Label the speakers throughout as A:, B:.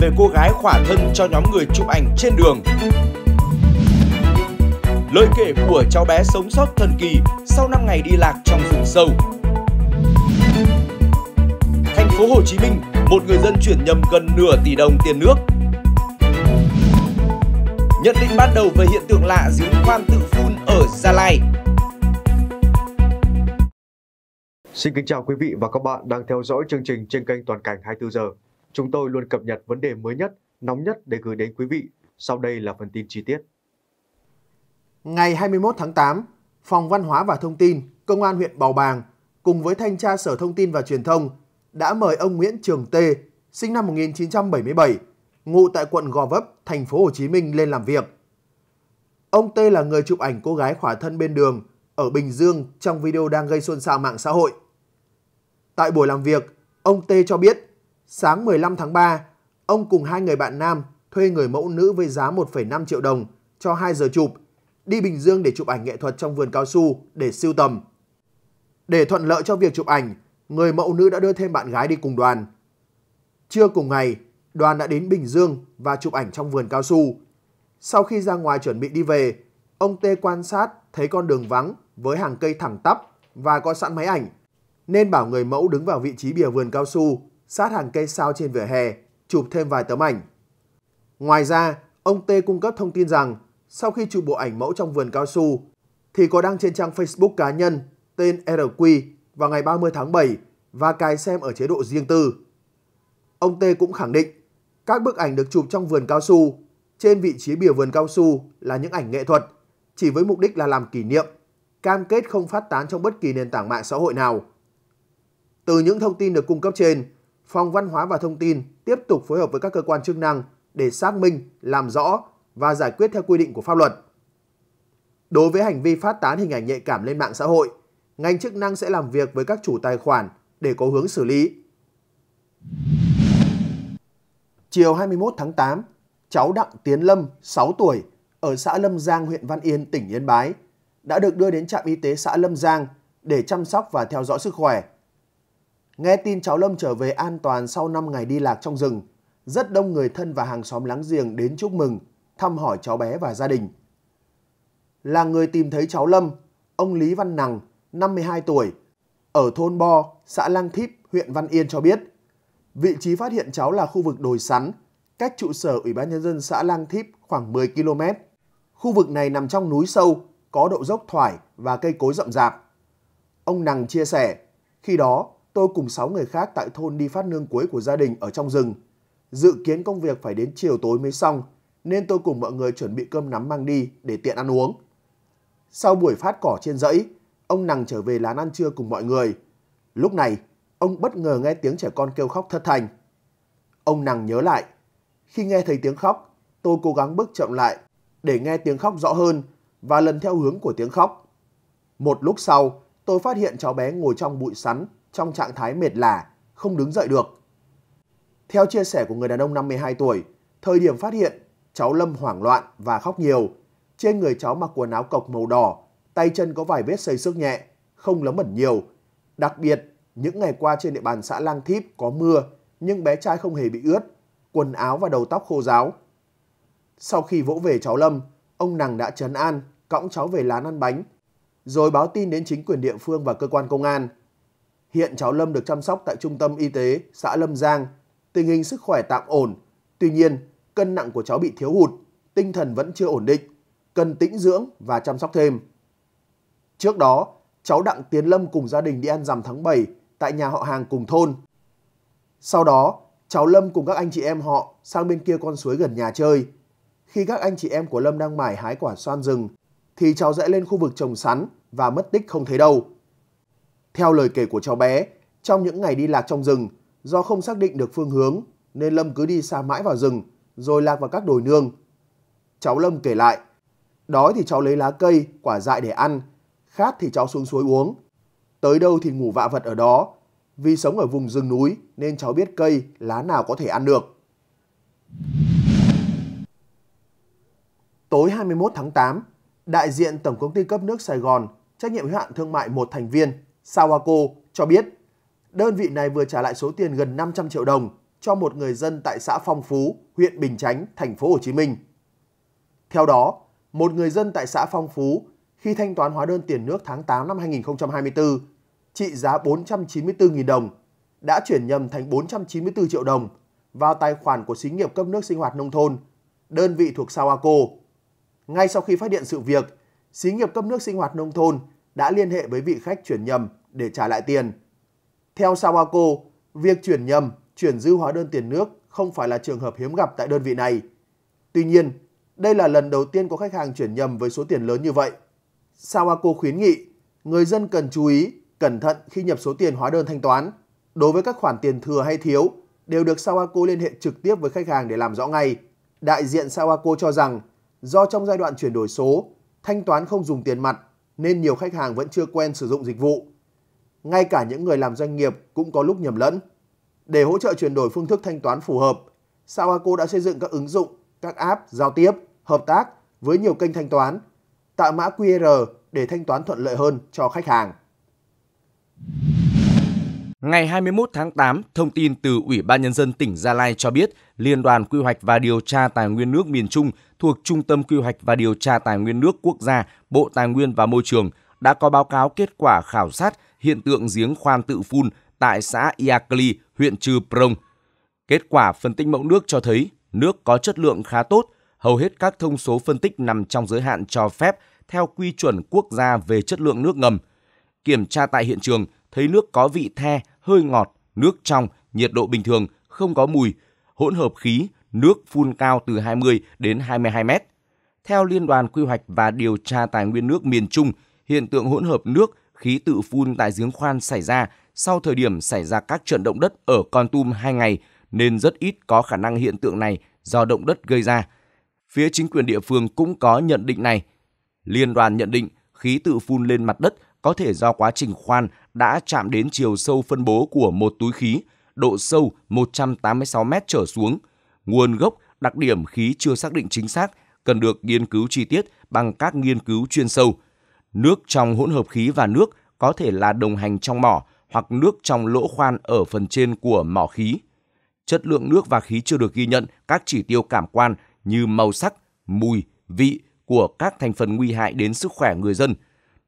A: về cô gái khỏa thân cho nhóm người chụp ảnh trên đường. Lời kể của cháu bé sống sót thần kỳ sau 5 ngày đi lạc trong rừng sâu. Thành phố Hồ Chí Minh, một người dân chuyển nhầm gần nửa tỷ đồng tiền nước. Nhận định ban đầu về hiện tượng lạ giếng khoan tự phun ở Gia Lai. Xin kính chào quý vị và các bạn đang theo dõi chương trình trên kênh Toàn cảnh 24 giờ. Chúng tôi luôn cập nhật vấn đề mới nhất, nóng nhất để gửi đến quý vị. Sau đây là phần tin chi tiết.
B: Ngày 21 tháng 8, Phòng Văn hóa và Thông tin, Công an huyện Bào Bàng cùng với Thanh tra Sở Thông tin và Truyền thông đã mời ông Nguyễn Trường Tê, sinh năm 1977, ngụ tại quận Gò Vấp, thành phố Hồ Chí Minh lên làm việc. Ông Tê là người chụp ảnh cô gái khỏa thân bên đường ở Bình Dương trong video đang gây xôn xao mạng xã hội. Tại buổi làm việc, ông Tê cho biết Sáng 15 tháng 3, ông cùng hai người bạn nam thuê người mẫu nữ với giá 1,5 triệu đồng cho 2 giờ chụp, đi Bình Dương để chụp ảnh nghệ thuật trong vườn cao su để siêu tầm. Để thuận lợi cho việc chụp ảnh, người mẫu nữ đã đưa thêm bạn gái đi cùng đoàn. Trưa cùng ngày, đoàn đã đến Bình Dương và chụp ảnh trong vườn cao su. Sau khi ra ngoài chuẩn bị đi về, ông Tê quan sát thấy con đường vắng với hàng cây thẳng tắp và có sẵn máy ảnh, nên bảo người mẫu đứng vào vị trí bìa vườn cao su sát hàng cây sao trên vỉa hè, chụp thêm vài tấm ảnh. Ngoài ra, ông Tê cung cấp thông tin rằng sau khi chụp bộ ảnh mẫu trong vườn cao su, thì có đăng trên trang Facebook cá nhân tên RQ vào ngày 30 tháng 7 và cài xem ở chế độ riêng tư. Ông Tê cũng khẳng định các bức ảnh được chụp trong vườn cao su trên vị trí bìa vườn cao su là những ảnh nghệ thuật chỉ với mục đích là làm kỷ niệm, cam kết không phát tán trong bất kỳ nền tảng mạng xã hội nào. Từ những thông tin được cung cấp trên, Phòng Văn hóa và Thông tin tiếp tục phối hợp với các cơ quan chức năng để xác minh, làm rõ và giải quyết theo quy định của pháp luật. Đối với hành vi phát tán hình ảnh nhạy cảm lên mạng xã hội, ngành chức năng sẽ làm việc với các chủ tài khoản để có hướng xử lý. Chiều 21 tháng 8, cháu Đặng Tiến Lâm, 6 tuổi, ở xã Lâm Giang, huyện Văn Yên, tỉnh Yên Bái, đã được đưa đến trạm y tế xã Lâm Giang để chăm sóc và theo dõi sức khỏe. Nghe tin cháu Lâm trở về an toàn sau 5 ngày đi lạc trong rừng, rất đông người thân và hàng xóm láng giềng đến chúc mừng, thăm hỏi cháu bé và gia đình. Là người tìm thấy cháu Lâm, ông Lý Văn Nằng, 52 tuổi, ở thôn Bo, xã Lang Thíp, huyện Văn Yên cho biết, vị trí phát hiện cháu là khu vực đồi sắn, cách trụ sở Ủy ban Nhân dân xã Lang Thíp khoảng 10 km. Khu vực này nằm trong núi sâu, có độ dốc thoải và cây cối rậm rạp. Ông Nằng chia sẻ, khi đó tôi cùng 6 người khác tại thôn đi phát nương cuối của gia đình ở trong rừng. Dự kiến công việc phải đến chiều tối mới xong, nên tôi cùng mọi người chuẩn bị cơm nắm mang đi để tiện ăn uống. Sau buổi phát cỏ trên dãy, ông Nằng trở về lán ăn trưa cùng mọi người. Lúc này, ông bất ngờ nghe tiếng trẻ con kêu khóc thất thành. Ông Nằng nhớ lại, khi nghe thấy tiếng khóc, tôi cố gắng bước chậm lại để nghe tiếng khóc rõ hơn và lần theo hướng của tiếng khóc. Một lúc sau, tôi phát hiện cháu bé ngồi trong bụi sắn trong trạng thái mệt lả, không đứng dậy được. Theo chia sẻ của người đàn ông 52 tuổi, thời điểm phát hiện, cháu Lâm hoảng loạn và khóc nhiều. Trên người cháu mặc quần áo cộc màu đỏ, tay chân có vài vết xây xước nhẹ, không lấm bẩn nhiều. Đặc biệt, những ngày qua trên địa bàn xã Lang Thíp có mưa, nhưng bé trai không hề bị ướt, quần áo và đầu tóc khô ráo. Sau khi vỗ về cháu Lâm, ông Nàng đã trấn an, cõng cháu về lán ăn bánh, rồi báo tin đến chính quyền địa phương và cơ quan công an – Hiện cháu Lâm được chăm sóc tại trung tâm y tế xã Lâm Giang. Tình hình sức khỏe tạm ổn. Tuy nhiên, cân nặng của cháu bị thiếu hụt, tinh thần vẫn chưa ổn định, cần tĩnh dưỡng và chăm sóc thêm. Trước đó, cháu Đặng Tiến Lâm cùng gia đình đi ăn rằm tháng 7 tại nhà họ hàng cùng thôn. Sau đó, cháu Lâm cùng các anh chị em họ sang bên kia con suối gần nhà chơi. Khi các anh chị em của Lâm đang mải hái quả xoan rừng, thì cháu rẽ lên khu vực trồng sắn và mất tích không thấy đâu. Theo lời kể của cháu bé, trong những ngày đi lạc trong rừng, do không xác định được phương hướng nên Lâm cứ đi xa mãi vào rừng rồi lạc vào các đồi nương. Cháu Lâm kể lại, đói thì cháu lấy lá cây, quả dại để ăn, khát thì cháu xuống suối uống. Tới đâu thì ngủ vạ vật ở đó, vì sống ở vùng rừng núi nên cháu biết cây, lá nào có thể ăn được. Tối 21 tháng 8, đại diện Tổng công ty cấp nước Sài Gòn, trách nhiệm hữu hạn thương mại một thành viên Sawako cho biết, đơn vị này vừa trả lại số tiền gần 500 triệu đồng cho một người dân tại xã Phong Phú, huyện Bình Chánh, thành phố Hồ Chí Minh. Theo đó, một người dân tại xã Phong Phú khi thanh toán hóa đơn tiền nước tháng 8 năm 2024 trị giá 494.000 đồng đã chuyển nhầm thành 494 triệu đồng vào tài khoản của xí nghiệp cấp nước sinh hoạt nông thôn, đơn vị thuộc Sawako. Ngay sau khi phát hiện sự việc, xí nghiệp cấp nước sinh hoạt nông thôn đã liên hệ với vị khách chuyển nhầm để trả lại tiền. Theo Sawako, việc chuyển nhầm, chuyển dư hóa đơn tiền nước không phải là trường hợp hiếm gặp tại đơn vị này. Tuy nhiên, đây là lần đầu tiên có khách hàng chuyển nhầm với số tiền lớn như vậy. Sawako khuyến nghị người dân cần chú ý, cẩn thận khi nhập số tiền hóa đơn thanh toán. Đối với các khoản tiền thừa hay thiếu, đều được Sawako liên hệ trực tiếp với khách hàng để làm rõ ngay. Đại diện Sawako cho rằng, do trong giai đoạn chuyển đổi số, thanh toán không dùng tiền mặt nên nhiều khách hàng vẫn chưa quen sử dụng dịch vụ ngay cả những người làm doanh nghiệp cũng có lúc nhầm lẫn. Để hỗ trợ chuyển đổi phương thức thanh toán phù hợp, Sawaco đã xây dựng các ứng dụng, các app giao tiếp, hợp tác với nhiều kênh thanh toán, tạo mã QR để thanh toán thuận lợi hơn cho khách hàng.
A: Ngày 21 tháng 8, thông tin từ Ủy ban Nhân dân tỉnh Gia Lai cho biết, Liên đoàn Quy hoạch và Điều tra Tài nguyên nước miền Trung thuộc Trung tâm Quy hoạch và Điều tra Tài nguyên nước Quốc gia, Bộ Tài nguyên và Môi trường đã có báo cáo kết quả khảo sát hiện tượng giếng khoan tự phun tại xã Iakli, huyện Trư Prong. Kết quả phân tích mẫu nước cho thấy nước có chất lượng khá tốt, hầu hết các thông số phân tích nằm trong giới hạn cho phép theo quy chuẩn quốc gia về chất lượng nước ngầm. Kiểm tra tại hiện trường thấy nước có vị the, hơi ngọt, nước trong, nhiệt độ bình thường, không có mùi, hỗn hợp khí, nước phun cao từ 20 đến 22 mét. Theo Liên đoàn Quy hoạch và Điều tra Tài nguyên nước miền Trung, hiện tượng hỗn hợp nước khí tự phun tại giếng khoan xảy ra sau thời điểm xảy ra các trận động đất ở Con Tum 2 ngày nên rất ít có khả năng hiện tượng này do động đất gây ra. Phía chính quyền địa phương cũng có nhận định này. Liên đoàn nhận định khí tự phun lên mặt đất có thể do quá trình khoan đã chạm đến chiều sâu phân bố của một túi khí, độ sâu 186 mét trở xuống. Nguồn gốc, đặc điểm khí chưa xác định chính xác, cần được nghiên cứu chi tiết bằng các nghiên cứu chuyên sâu – Nước trong hỗn hợp khí và nước có thể là đồng hành trong mỏ hoặc nước trong lỗ khoan ở phần trên của mỏ khí. Chất lượng nước và khí chưa được ghi nhận các chỉ tiêu cảm quan như màu sắc, mùi, vị của các thành phần nguy hại đến sức khỏe người dân.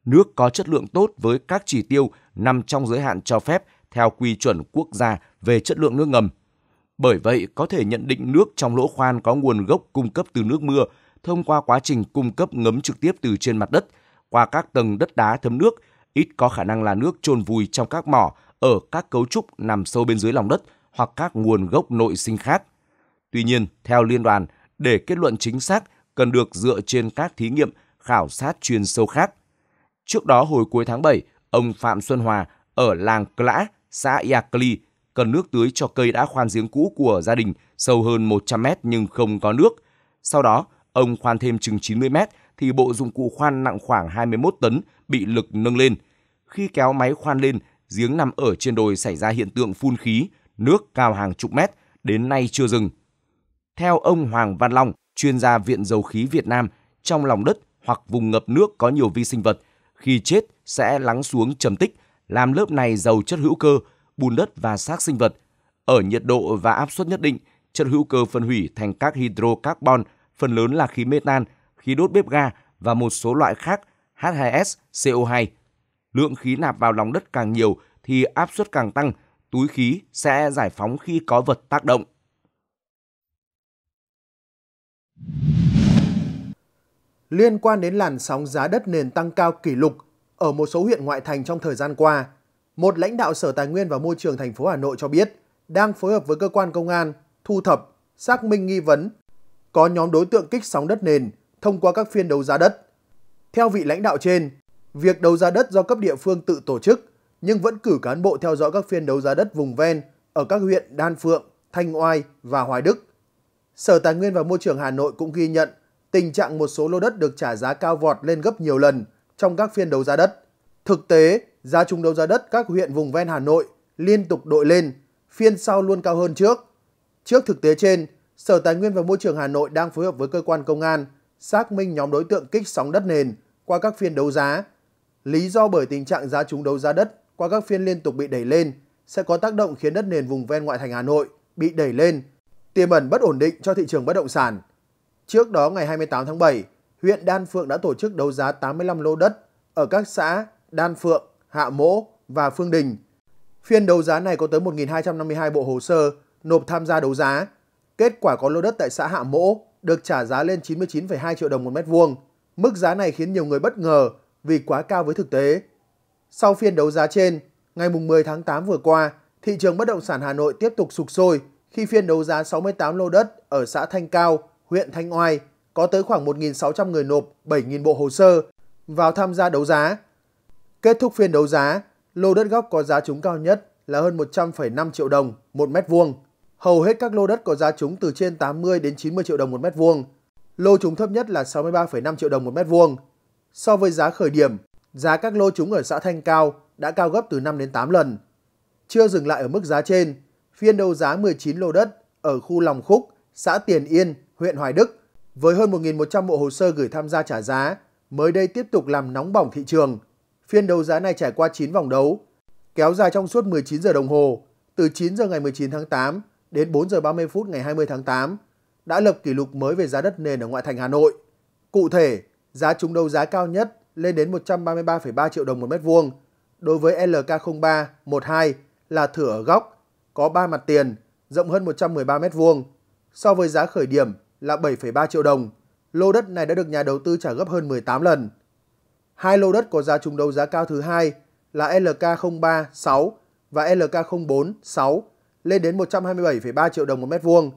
A: Nước có chất lượng tốt với các chỉ tiêu nằm trong giới hạn cho phép theo quy chuẩn quốc gia về chất lượng nước ngầm. Bởi vậy, có thể nhận định nước trong lỗ khoan có nguồn gốc cung cấp từ nước mưa thông qua quá trình cung cấp ngấm trực tiếp từ trên mặt đất – qua các tầng đất đá thấm nước, ít có khả năng là nước chôn vùi trong các mỏ ở các cấu trúc nằm sâu bên dưới lòng đất hoặc các nguồn gốc nội sinh khác. Tuy nhiên, theo liên đoàn, để kết luận chính xác cần được dựa trên các thí nghiệm khảo sát chuyên sâu khác. Trước đó hồi cuối tháng 7, ông Phạm Xuân Hòa ở làng Clã, xã Yakli cần nước tưới cho cây đã khoan giếng cũ của gia đình sâu hơn 100 mét nhưng không có nước. Sau đó, ông khoan thêm chừng 90 mét thì bộ dụng cụ khoan nặng khoảng 21 tấn bị lực nâng lên. Khi kéo máy khoan lên, giếng nằm ở trên đồi xảy ra hiện tượng phun khí, nước cao hàng chục mét, đến nay chưa dừng. Theo ông Hoàng Văn Long, chuyên gia Viện Dầu khí Việt Nam, trong lòng đất hoặc vùng ngập nước có nhiều vi sinh vật, khi chết sẽ lắng xuống trầm tích, làm lớp này giàu chất hữu cơ, bùn đất và xác sinh vật. Ở nhiệt độ và áp suất nhất định, chất hữu cơ phân hủy thành các hydrocarbon, phần lớn là khí metan khí đốt bếp ga và một số loại khác H2S, CO2. Lượng khí nạp vào lòng đất càng nhiều thì áp suất càng tăng, túi khí sẽ giải phóng khi có vật tác động.
B: Liên quan đến làn sóng giá đất nền tăng cao kỷ lục ở một số huyện ngoại thành trong thời gian qua, một lãnh đạo Sở Tài nguyên và Môi trường thành phố Hà Nội cho biết đang phối hợp với cơ quan công an thu thập, xác minh nghi vấn có nhóm đối tượng kích sóng đất nền thông qua các phiên đấu giá đất. Theo vị lãnh đạo trên, việc đấu giá đất do cấp địa phương tự tổ chức nhưng vẫn cử cán bộ theo dõi các phiên đấu giá đất vùng ven ở các huyện Đan Phượng, Thanh Oai và Hoài Đức. Sở Tài nguyên và Môi trường Hà Nội cũng ghi nhận tình trạng một số lô đất được trả giá cao vọt lên gấp nhiều lần trong các phiên đấu giá đất. Thực tế, giá trúng đấu giá đất các huyện vùng ven Hà Nội liên tục đội lên, phiên sau luôn cao hơn trước. Trước thực tế trên, Sở Tài nguyên và Môi trường Hà Nội đang phối hợp với cơ quan công an xác minh nhóm đối tượng kích sóng đất nền qua các phiên đấu giá. Lý do bởi tình trạng giá chúng đấu giá đất qua các phiên liên tục bị đẩy lên sẽ có tác động khiến đất nền vùng ven ngoại thành Hà Nội bị đẩy lên, tiềm ẩn bất ổn định cho thị trường bất động sản. Trước đó ngày 28 tháng 7, huyện Đan Phượng đã tổ chức đấu giá 85 lô đất ở các xã Đan Phượng, Hạ Mỗ và Phương Đình. Phiên đấu giá này có tới 1.252 bộ hồ sơ nộp tham gia đấu giá. Kết quả có lô đất tại xã Hạ Mỗ được trả giá lên 99,2 triệu đồng một mét vuông. Mức giá này khiến nhiều người bất ngờ vì quá cao với thực tế. Sau phiên đấu giá trên, ngày 10 tháng 8 vừa qua, thị trường bất động sản Hà Nội tiếp tục sụp sôi khi phiên đấu giá 68 lô đất ở xã Thanh Cao, huyện Thanh Oai có tới khoảng 1.600 người nộp 7.000 bộ hồ sơ vào tham gia đấu giá. Kết thúc phiên đấu giá, lô đất góc có giá trúng cao nhất là hơn 100,5 triệu đồng một mét vuông. Hầu hết các lô đất có giá trúng từ trên 80 đến 90 triệu đồng một mét vuông. Lô trúng thấp nhất là 63,5 triệu đồng một mét vuông. So với giá khởi điểm, giá các lô trúng ở xã Thanh Cao đã cao gấp từ 5 đến 8 lần. Chưa dừng lại ở mức giá trên, phiên đấu giá 19 lô đất ở khu Lòng Khúc, xã Tiền Yên, huyện Hoài Đức với hơn 1.100 bộ hồ sơ gửi tham gia trả giá mới đây tiếp tục làm nóng bỏng thị trường. Phiên đấu giá này trải qua 9 vòng đấu, kéo dài trong suốt 19 giờ đồng hồ, từ 9 giờ ngày 19 tháng 8 đến 4 giờ 30 phút ngày 20 tháng 8 đã lập kỷ lục mới về giá đất nền ở ngoại thành Hà Nội. Cụ thể, giá trúng đấu giá cao nhất lên đến 133,3 triệu đồng một mét vuông đối với LK03 12 là thửa ở góc, có 3 mặt tiền, rộng hơn 113 mét vuông. So với giá khởi điểm là 7,3 triệu đồng, lô đất này đã được nhà đầu tư trả gấp hơn 18 lần. Hai lô đất có giá trúng đấu giá cao thứ hai là LK03 6 và LK04 6 lên đến 127,3 triệu đồng một mét vuông.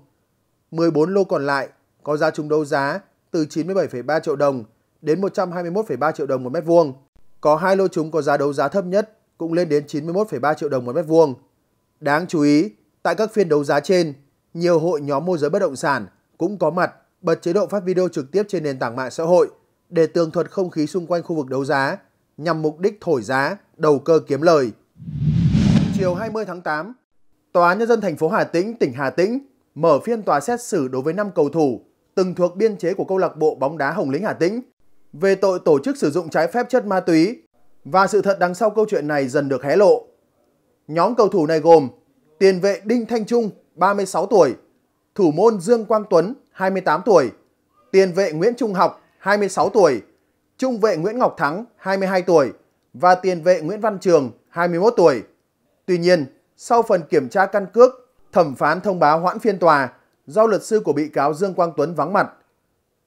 B: 14 lô còn lại có giá trúng đấu giá từ 97,3 triệu đồng đến 121,3 triệu đồng một mét vuông. Có hai lô trúng có giá đấu giá thấp nhất cũng lên đến 91,3 triệu đồng một mét vuông. Đáng chú ý, tại các phiên đấu giá trên, nhiều hội nhóm môi giới bất động sản cũng có mặt bật chế độ phát video trực tiếp trên nền tảng mạng xã hội để tường thuật không khí xung quanh khu vực đấu giá nhằm mục đích thổi giá, đầu cơ kiếm lời. Chiều 20 tháng 8, Tòa án Nhân dân thành phố Hà Tĩnh, tỉnh Hà Tĩnh mở phiên tòa xét xử đối với 5 cầu thủ từng thuộc biên chế của câu lạc bộ bóng đá Hồng Lĩnh Hà Tĩnh về tội tổ chức sử dụng trái phép chất ma túy và sự thật đằng sau câu chuyện này dần được hé lộ. Nhóm cầu thủ này gồm tiền vệ Đinh Thanh Trung, 36 tuổi, thủ môn Dương Quang Tuấn, 28 tuổi, tiền vệ Nguyễn Trung Học, 26 tuổi, trung vệ Nguyễn Ngọc Thắng, 22 tuổi và tiền vệ Nguyễn Văn Trường, 21 tuổi. Tuy nhiên, sau phần kiểm tra căn cước, thẩm phán thông báo hoãn phiên tòa do luật sư của bị cáo Dương Quang Tuấn vắng mặt.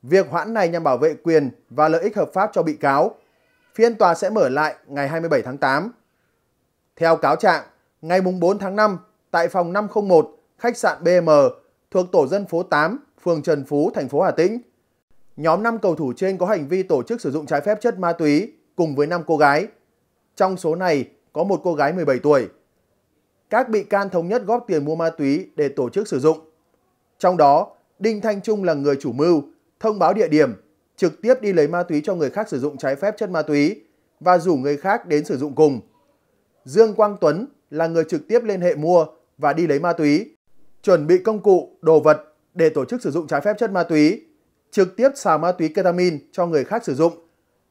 B: Việc hoãn này nhằm bảo vệ quyền và lợi ích hợp pháp cho bị cáo. Phiên tòa sẽ mở lại ngày 27 tháng 8. Theo cáo trạng, ngày 4 tháng 5, tại phòng 501, khách sạn BM thuộc tổ dân phố 8, phường Trần Phú, thành phố Hà Tĩnh, nhóm 5 cầu thủ trên có hành vi tổ chức sử dụng trái phép chất ma túy cùng với 5 cô gái. Trong số này có một cô gái 17 tuổi các bị can thống nhất góp tiền mua ma túy để tổ chức sử dụng. Trong đó, Đinh Thanh Trung là người chủ mưu, thông báo địa điểm, trực tiếp đi lấy ma túy cho người khác sử dụng trái phép chất ma túy và rủ người khác đến sử dụng cùng. Dương Quang Tuấn là người trực tiếp liên hệ mua và đi lấy ma túy, chuẩn bị công cụ, đồ vật để tổ chức sử dụng trái phép chất ma túy, trực tiếp xào ma túy ketamin cho người khác sử dụng,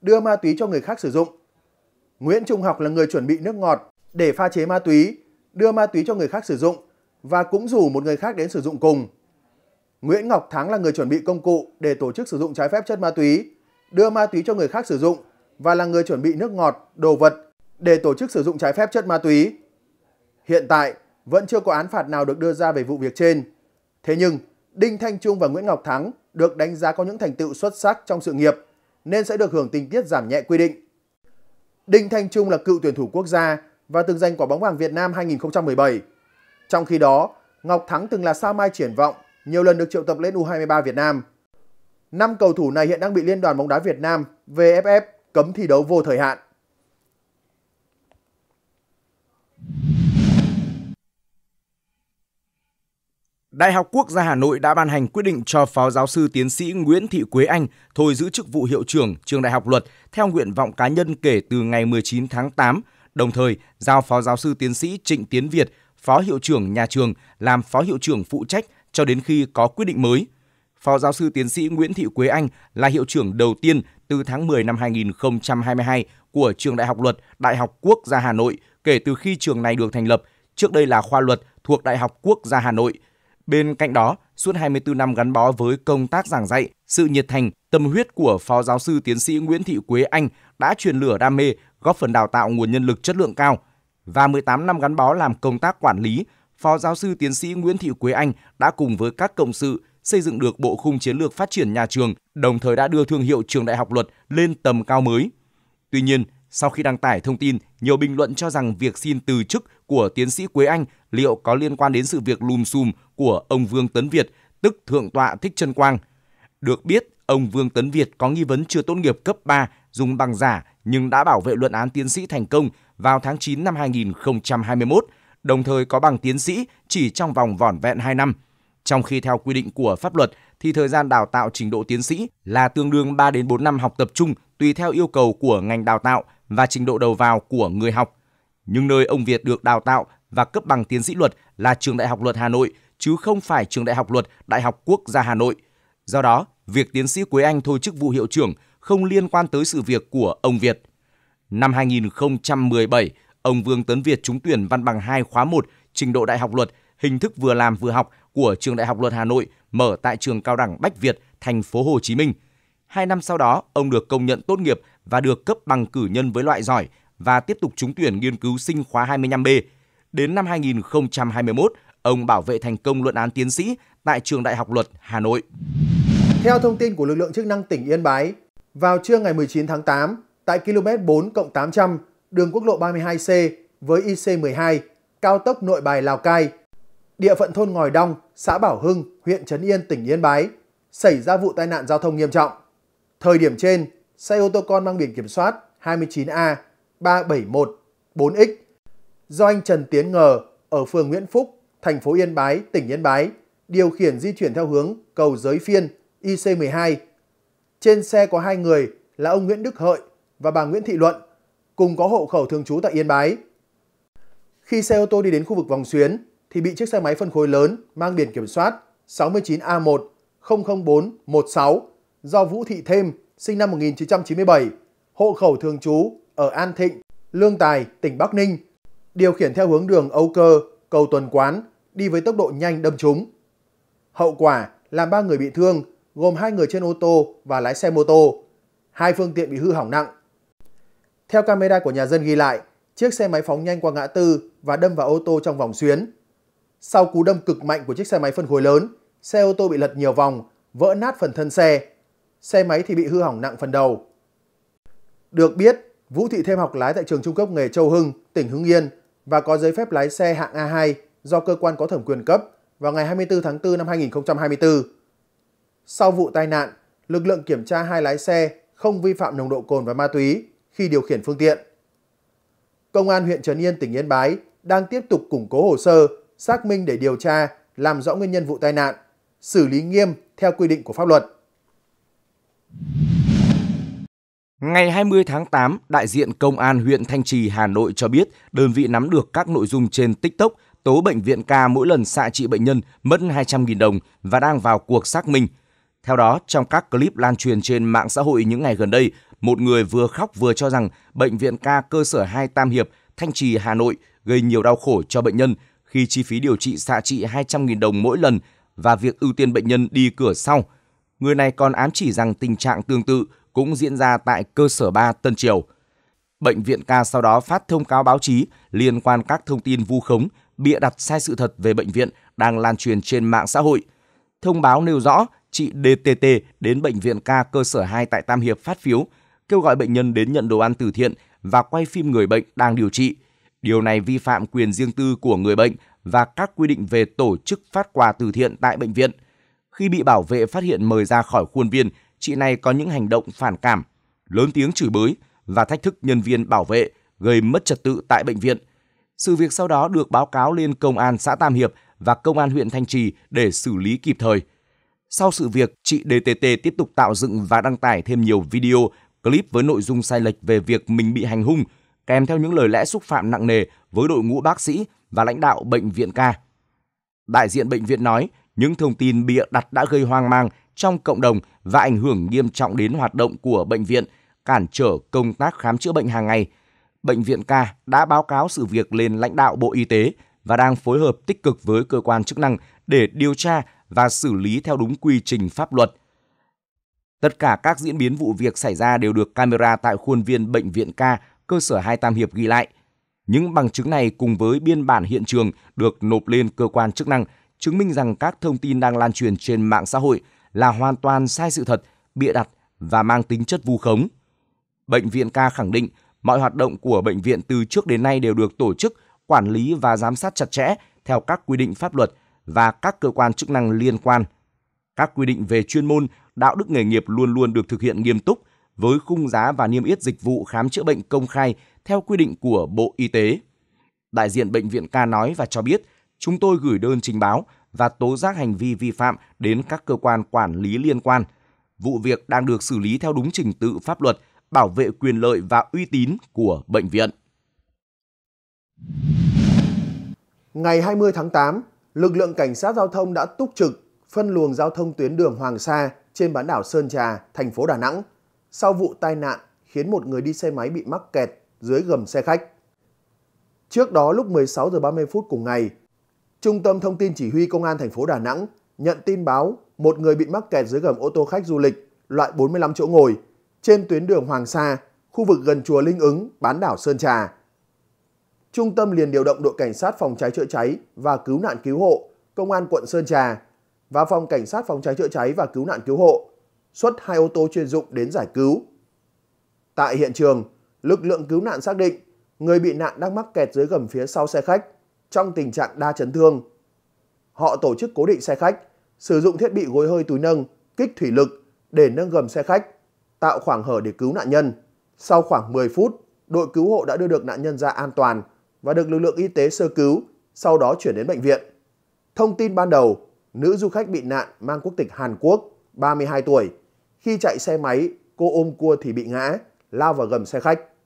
B: đưa ma túy cho người khác sử dụng. Nguyễn Trung Học là người chuẩn bị nước ngọt để pha chế ma túy đưa ma túy cho người khác sử dụng và cũng rủ một người khác đến sử dụng cùng. Nguyễn Ngọc Thắng là người chuẩn bị công cụ để tổ chức sử dụng trái phép chất ma túy, đưa ma túy cho người khác sử dụng và là người chuẩn bị nước ngọt, đồ vật để tổ chức sử dụng trái phép chất ma túy. Hiện tại, vẫn chưa có án phạt nào được đưa ra về vụ việc trên. Thế nhưng, Đinh Thanh Trung và Nguyễn Ngọc Thắng được đánh giá có những thành tựu xuất sắc trong sự nghiệp nên sẽ được hưởng tình tiết giảm nhẹ quy định. Đinh Thanh Trung là cựu tuyển thủ quốc gia và từng giành quả bóng vàng Việt Nam 2017. Trong khi đó, Ngọc Thắng từng là sao mai triển vọng, nhiều lần được triệu tập lên U23 Việt Nam. Năm cầu thủ này hiện đang bị Liên đoàn bóng đá Việt Nam VFF cấm thi đấu vô thời hạn.
A: Đại học Quốc gia Hà Nội đã ban hành quyết định cho Phó giáo sư tiến sĩ Nguyễn Thị Quế Anh thôi giữ chức vụ hiệu trưởng trường Đại học Luật theo nguyện vọng cá nhân kể từ ngày 19 tháng 8 đồng thời giao Phó Giáo sư Tiến sĩ Trịnh Tiến Việt, Phó Hiệu trưởng nhà trường làm Phó Hiệu trưởng phụ trách cho đến khi có quyết định mới. Phó Giáo sư Tiến sĩ Nguyễn Thị Quế Anh là hiệu trưởng đầu tiên từ tháng 10 năm 2022 của Trường Đại học Luật Đại học Quốc gia Hà Nội kể từ khi trường này được thành lập, trước đây là khoa luật thuộc Đại học Quốc gia Hà Nội. Bên cạnh đó, suốt 24 năm gắn bó với công tác giảng dạy, sự nhiệt thành, tâm huyết của Phó Giáo sư Tiến sĩ Nguyễn Thị Quế Anh đã truyền lửa đam mê góp phần đào tạo nguồn nhân lực chất lượng cao. Và 18 năm gắn bó làm công tác quản lý, Phó giáo sư tiến sĩ Nguyễn Thị Quế Anh đã cùng với các cộng sự xây dựng được bộ khung chiến lược phát triển nhà trường, đồng thời đã đưa thương hiệu trường đại học luật lên tầm cao mới. Tuy nhiên, sau khi đăng tải thông tin, nhiều bình luận cho rằng việc xin từ chức của tiến sĩ Quế Anh liệu có liên quan đến sự việc lùm xùm của ông Vương Tấn Việt, tức Thượng tọa Thích Trân Quang. Được biết, ông Vương Tấn Việt có nghi vấn chưa tốt nghiệp cấp 3 dùng bằng giả nhưng đã bảo vệ luận án tiến sĩ thành công vào tháng 9 năm 2021, đồng thời có bằng tiến sĩ chỉ trong vòng vỏn vẹn 2 năm. Trong khi theo quy định của pháp luật thì thời gian đào tạo trình độ tiến sĩ là tương đương 3 đến 4 năm học tập trung tùy theo yêu cầu của ngành đào tạo và trình độ đầu vào của người học. Nhưng nơi ông Việt được đào tạo và cấp bằng tiến sĩ luật là trường Đại học Luật Hà Nội chứ không phải trường Đại học Luật Đại học Quốc gia Hà Nội. Do đó, việc tiến sĩ Quế Anh thôi chức vụ hiệu trưởng không liên quan tới sự việc của ông Việt. Năm 2017, ông Vương Tấn Việt trúng tuyển văn bằng 2 khóa 1 trình độ đại học luật, hình thức vừa làm vừa học của trường Đại học Luật Hà Nội mở tại trường Cao đẳng Bách Việt, thành phố Hồ Chí Minh. Hai năm sau đó, ông được công nhận tốt nghiệp và được cấp bằng cử nhân với loại giỏi và tiếp tục trúng tuyển nghiên cứu sinh khóa 25B. Đến năm 2021, ông bảo vệ thành công luận án tiến sĩ tại trường Đại học Luật Hà Nội.
B: Theo thông tin của lực lượng chức năng tỉnh Yên Bái, vào trưa ngày 19 tháng 8, tại km 4 800, đường quốc lộ 32C với IC12, cao tốc nội bài Lào Cai, địa phận thôn Ngòi Đông, xã Bảo Hưng, huyện Trấn Yên, tỉnh Yên Bái, xảy ra vụ tai nạn giao thông nghiêm trọng. Thời điểm trên, xe ô tô con mang biển kiểm soát 29A 371 4X do anh Trần Tiến Ngờ ở phường Nguyễn Phúc, thành phố Yên Bái, tỉnh Yên Bái điều khiển di chuyển theo hướng cầu Giới Phiên IC12 trên xe có hai người là ông Nguyễn Đức Hợi và bà Nguyễn Thị Luận, cùng có hộ khẩu thường trú tại Yên Bái. Khi xe ô tô đi đến khu vực vòng xuyến thì bị chiếc xe máy phân khối lớn mang biển kiểm soát 69 a 100416 do Vũ Thị Thêm sinh năm 1997, hộ khẩu thường trú ở An Thịnh, Lương Tài, tỉnh Bắc Ninh, điều khiển theo hướng đường Âu Cơ, cầu Tuần Quán, đi với tốc độ nhanh đâm trúng. Hậu quả làm ba người bị thương gồm hai người trên ô tô và lái xe mô tô. Hai phương tiện bị hư hỏng nặng. Theo camera của nhà dân ghi lại, chiếc xe máy phóng nhanh qua ngã tư và đâm vào ô tô trong vòng xuyến. Sau cú đâm cực mạnh của chiếc xe máy phân khối lớn, xe ô tô bị lật nhiều vòng, vỡ nát phần thân xe. Xe máy thì bị hư hỏng nặng phần đầu. Được biết, Vũ Thị Thêm học lái tại trường trung cấp nghề Châu Hưng, tỉnh Hưng Yên và có giấy phép lái xe hạng A2 do cơ quan có thẩm quyền cấp vào ngày 24 tháng 4 năm 2024. Sau vụ tai nạn, lực lượng kiểm tra hai lái xe không vi phạm nồng độ cồn và ma túy khi điều khiển phương tiện. Công an huyện Trấn Yên, tỉnh Yên Bái đang tiếp tục củng cố hồ sơ, xác minh để điều tra, làm rõ nguyên nhân vụ tai nạn, xử lý nghiêm theo quy định của pháp luật.
A: Ngày 20 tháng 8, đại diện Công an huyện Thanh Trì, Hà Nội cho biết đơn vị nắm được các nội dung trên TikTok tố bệnh viện ca mỗi lần xạ trị bệnh nhân mất 200.000 đồng và đang vào cuộc xác minh. Theo đó, trong các clip lan truyền trên mạng xã hội những ngày gần đây, một người vừa khóc vừa cho rằng bệnh viện ca cơ sở 2 Tam Hiệp, Thanh Trì, Hà Nội gây nhiều đau khổ cho bệnh nhân khi chi phí điều trị xạ trị 200.000 đồng mỗi lần và việc ưu tiên bệnh nhân đi cửa sau. Người này còn ám chỉ rằng tình trạng tương tự cũng diễn ra tại cơ sở 3 Tân Triều. Bệnh viện ca sau đó phát thông cáo báo chí liên quan các thông tin vu khống, bịa đặt sai sự thật về bệnh viện đang lan truyền trên mạng xã hội. Thông báo nêu rõ chị DTT đến bệnh viện ca cơ sở 2 tại Tam Hiệp phát phiếu, kêu gọi bệnh nhân đến nhận đồ ăn từ thiện và quay phim người bệnh đang điều trị. Điều này vi phạm quyền riêng tư của người bệnh và các quy định về tổ chức phát quà từ thiện tại bệnh viện. Khi bị bảo vệ phát hiện mời ra khỏi khuôn viên, chị này có những hành động phản cảm, lớn tiếng chửi bới và thách thức nhân viên bảo vệ, gây mất trật tự tại bệnh viện. Sự việc sau đó được báo cáo lên công an xã Tam Hiệp và công an huyện Thanh Trì để xử lý kịp thời. Sau sự việc, chị DTT tiếp tục tạo dựng và đăng tải thêm nhiều video, clip với nội dung sai lệch về việc mình bị hành hung, kèm theo những lời lẽ xúc phạm nặng nề với đội ngũ bác sĩ và lãnh đạo bệnh viện ca. Đại diện bệnh viện nói, những thông tin bịa đặt đã gây hoang mang trong cộng đồng và ảnh hưởng nghiêm trọng đến hoạt động của bệnh viện, cản trở công tác khám chữa bệnh hàng ngày. Bệnh viện ca đã báo cáo sự việc lên lãnh đạo Bộ Y tế và đang phối hợp tích cực với cơ quan chức năng để điều tra và xử lý theo đúng quy trình pháp luật. Tất cả các diễn biến vụ việc xảy ra đều được camera tại khuôn viên bệnh viện ca cơ sở 2 Tam Hiệp ghi lại. Những bằng chứng này cùng với biên bản hiện trường được nộp lên cơ quan chức năng chứng minh rằng các thông tin đang lan truyền trên mạng xã hội là hoàn toàn sai sự thật, bịa đặt và mang tính chất vu khống. Bệnh viện ca khẳng định mọi hoạt động của bệnh viện từ trước đến nay đều được tổ chức, quản lý và giám sát chặt chẽ theo các quy định pháp luật – và các cơ quan chức năng liên quan. Các quy định về chuyên môn, đạo đức nghề nghiệp luôn luôn được thực hiện nghiêm túc với khung giá và niêm yết dịch vụ khám chữa bệnh công khai theo quy định của Bộ Y tế. Đại diện bệnh viện ca nói và cho biết, chúng tôi gửi đơn trình báo và tố giác hành vi vi phạm đến các cơ quan quản lý liên quan. Vụ việc đang được xử lý theo đúng trình tự pháp luật, bảo vệ quyền lợi và uy tín của bệnh viện.
B: Ngày 20 tháng 8, lực lượng cảnh sát giao thông đã túc trực phân luồng giao thông tuyến đường Hoàng Sa trên bán đảo Sơn Trà, thành phố Đà Nẵng sau vụ tai nạn khiến một người đi xe máy bị mắc kẹt dưới gầm xe khách. Trước đó lúc 16 giờ 30 phút cùng ngày, Trung tâm thông tin chỉ huy công an thành phố Đà Nẵng nhận tin báo một người bị mắc kẹt dưới gầm ô tô khách du lịch loại 45 chỗ ngồi trên tuyến đường Hoàng Sa, khu vực gần chùa Linh Ứng, bán đảo Sơn Trà trung tâm liền điều động đội cảnh sát phòng cháy chữa cháy và cứu nạn cứu hộ, công an quận Sơn Trà và phòng cảnh sát phòng cháy chữa cháy và cứu nạn cứu hộ xuất hai ô tô chuyên dụng đến giải cứu. Tại hiện trường, lực lượng cứu nạn xác định người bị nạn đang mắc kẹt dưới gầm phía sau xe khách trong tình trạng đa chấn thương. Họ tổ chức cố định xe khách, sử dụng thiết bị gối hơi túi nâng, kích thủy lực để nâng gầm xe khách, tạo khoảng hở để cứu nạn nhân. Sau khoảng 10 phút, đội cứu hộ đã đưa được nạn nhân ra an toàn và được lực lượng y tế sơ cứu, sau đó chuyển đến bệnh viện. Thông tin ban đầu, nữ du khách bị nạn mang quốc tịch Hàn Quốc, 32 tuổi. Khi chạy xe máy, cô ôm cua thì bị ngã, lao vào gầm xe khách.